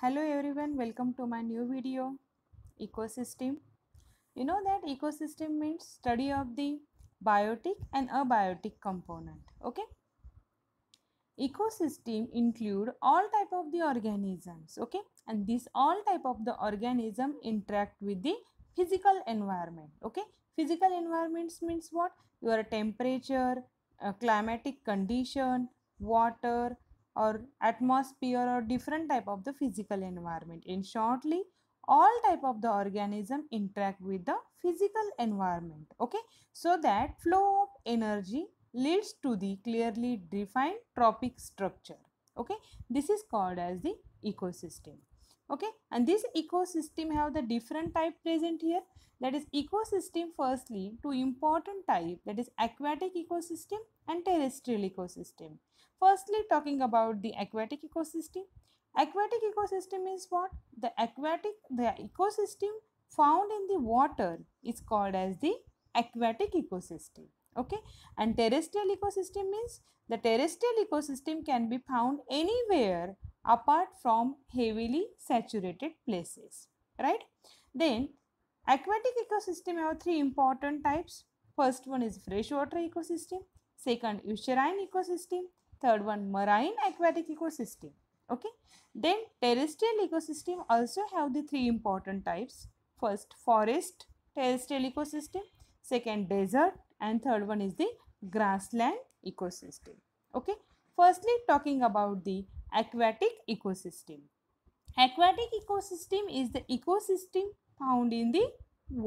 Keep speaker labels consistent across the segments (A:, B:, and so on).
A: hello everyone welcome to my new video ecosystem you know that ecosystem means study of the biotic and abiotic component okay ecosystem include all type of the organisms okay and these all type of the organism interact with the physical environment okay physical environments means what your temperature uh, climatic condition water or atmosphere or different type of the physical environment in shortly all type of the organism interact with the physical environment okay so that flow of energy leads to the clearly defined tropic structure okay this is called as the ecosystem okay and this ecosystem have the different type present here that is ecosystem firstly two important type that is aquatic ecosystem and terrestrial ecosystem Firstly, talking about the aquatic ecosystem. Aquatic ecosystem is what? The aquatic, the ecosystem found in the water is called as the aquatic ecosystem. Okay. And terrestrial ecosystem means the terrestrial ecosystem can be found anywhere apart from heavily saturated places. Right. Then aquatic ecosystem have three important types. First one is freshwater ecosystem. Second, estuarine ecosystem third one marine aquatic ecosystem okay then terrestrial ecosystem also have the three important types first forest terrestrial ecosystem second desert and third one is the grassland ecosystem okay firstly talking about the aquatic ecosystem aquatic ecosystem is the ecosystem found in the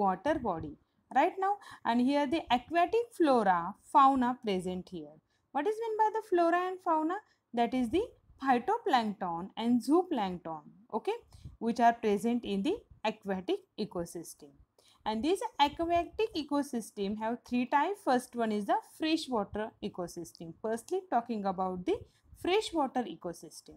A: water body right now and here the aquatic flora fauna present here what is meant by the flora and fauna? That is the phytoplankton and zooplankton, okay, which are present in the aquatic ecosystem. And these aquatic ecosystem have three types. First one is the freshwater ecosystem. Firstly, talking about the freshwater ecosystem.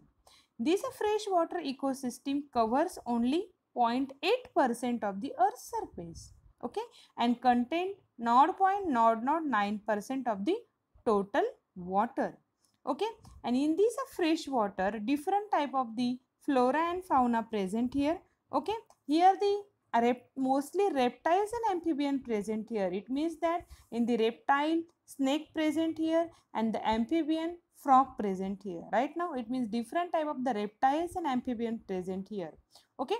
A: This freshwater ecosystem covers only 0.8% of the earth's surface okay and contain 0.009% of the total water okay and in this fresh water different type of the flora and fauna present here okay here the rep mostly reptiles and amphibian present here it means that in the reptile snake present here and the amphibian frog present here right now it means different type of the reptiles and amphibian present here okay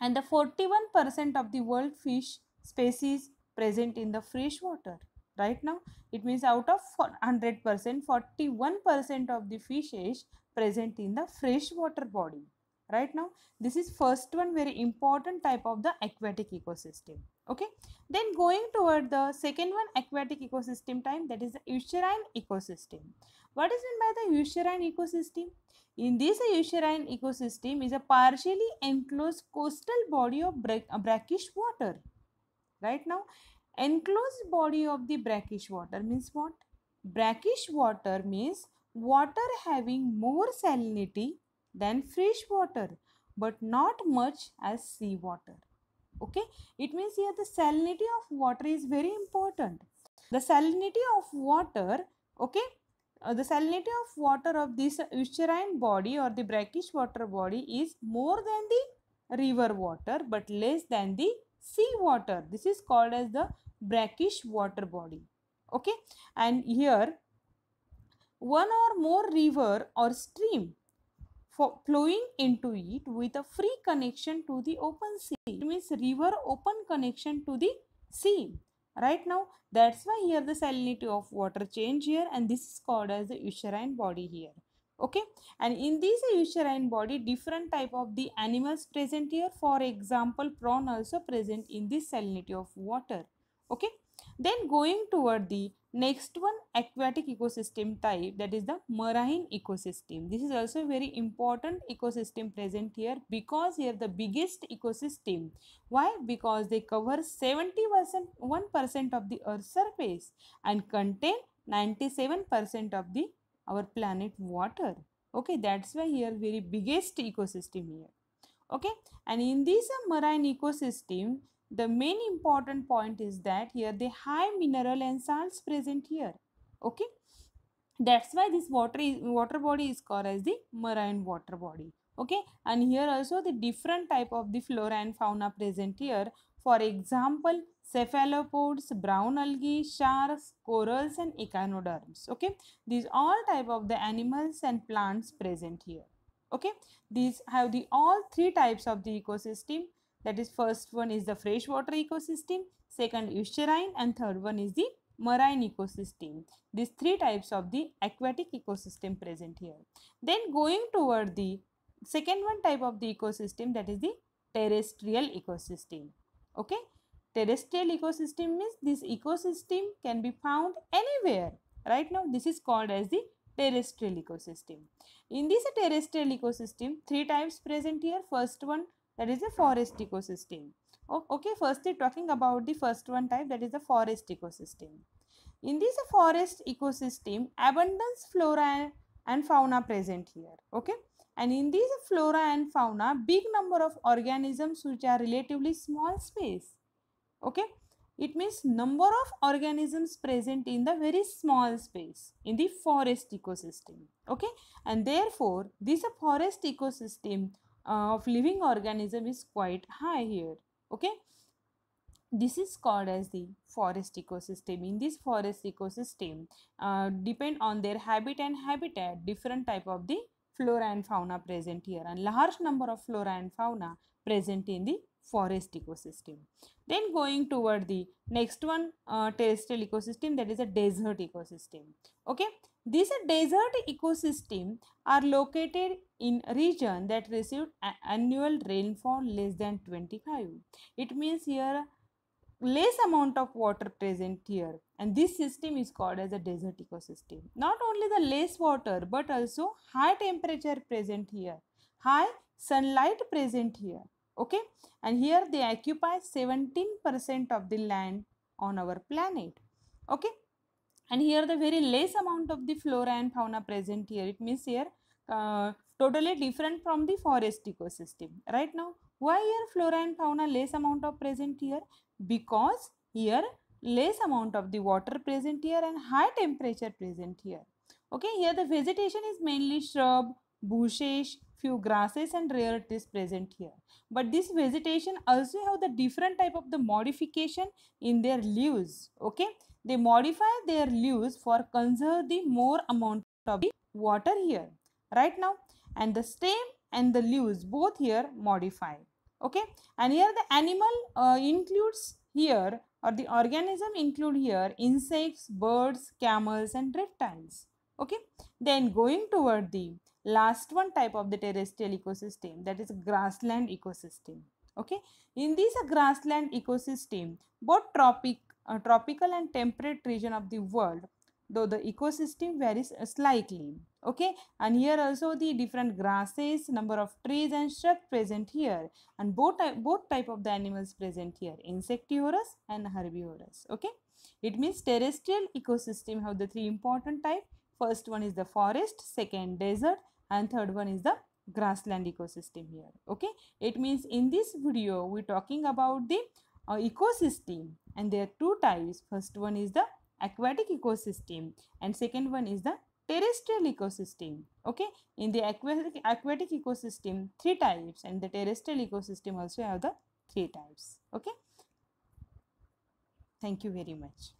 A: and the 41% of the world fish species present in the fresh water right now it means out of 100 percent 41 percent of the fish is present in the freshwater body right now this is first one very important type of the aquatic ecosystem okay then going toward the second one aquatic ecosystem type that is the eucerine ecosystem what is meant by the eucerine ecosystem in this eucerine ecosystem is a partially enclosed coastal body of brackish water right now Enclosed body of the brackish water means what? Brackish water means water having more salinity than fresh water but not much as sea water. Okay, it means here the salinity of water is very important. The salinity of water, okay, uh, the salinity of water of this estuarine body or the brackish water body is more than the river water but less than the sea water. This is called as the brackish water body. Okay. And here one or more river or stream for flowing into it with a free connection to the open sea. It means river open connection to the sea. Right now, that's why here the salinity of water change here and this is called as the uterine body here okay and in this eukarine body different type of the animals present here for example prawn also present in the salinity of water okay then going toward the next one aquatic ecosystem type that is the marine ecosystem this is also very important ecosystem present here because here the biggest ecosystem why because they cover 70 percent 1 percent of the earth surface and contain 97 percent of the our planet water okay that's why here very biggest ecosystem here okay and in this uh, marine ecosystem the main important point is that here the high mineral and salts present here okay that's why this water is, water body is called as the marine water body okay and here also the different type of the flora and fauna present here for example, cephalopods, brown algae, sharks, corals and echinoderms. Okay, these all type of the animals and plants present here. Okay, these have the all three types of the ecosystem. That is first one is the freshwater ecosystem, second estuarine and third one is the marine ecosystem. These three types of the aquatic ecosystem present here. Then going toward the second one type of the ecosystem that is the terrestrial ecosystem. Okay. Terrestrial ecosystem means this ecosystem can be found anywhere. Right now this is called as the terrestrial ecosystem. In this terrestrial ecosystem, three types present here. First one that is a forest ecosystem. Oh, okay, firstly talking about the first one type that is the forest ecosystem. In this forest ecosystem, abundance flora and fauna present here. Okay, and in these flora and fauna, big number of organisms which are relatively small space. Okay. It means number of organisms present in the very small space in the forest ecosystem. Okay. And therefore, this forest ecosystem uh, of living organism is quite high here. Okay. This is called as the forest ecosystem. In this forest ecosystem, uh, depend on their habit and habitat, different type of the flora and fauna present here and large number of flora and fauna present in the forest ecosystem. Then going toward the next one uh, terrestrial ecosystem that is a desert ecosystem. Okay. These desert ecosystem are located in region that received annual rainfall less than 25. It means here less amount of water present here and this system is called as a desert ecosystem not only the less water but also high temperature present here high sunlight present here okay and here they occupy 17% of the land on our planet okay and here the very less amount of the flora and fauna present here it means here uh, totally different from the forest ecosystem right now why here flora and fauna less amount of present here? Because here less amount of the water present here and high temperature present here. Okay, here the vegetation is mainly shrub, bushes, few grasses and rare trees present here. But this vegetation also have the different type of the modification in their leaves. Okay, they modify their leaves for conserve the more amount of the water here. Right now and the stem and the leaves both here modify okay and here the animal uh, includes here or the organism include here insects birds camels and reptiles okay then going toward the last one type of the terrestrial ecosystem that is grassland ecosystem okay in this uh, grassland ecosystem both tropic uh, tropical and temperate region of the world though the ecosystem varies slightly okay and here also the different grasses number of trees and shrubs present here and both both type of the animals present here insectivorous and herbivorous okay it means terrestrial ecosystem have the three important type first one is the forest second desert and third one is the grassland ecosystem here okay it means in this video we're talking about the uh, ecosystem and there are two types first one is the aquatic ecosystem and second one is the terrestrial ecosystem okay in the aquatic, aquatic ecosystem three types and the terrestrial ecosystem also have the three types okay thank you very much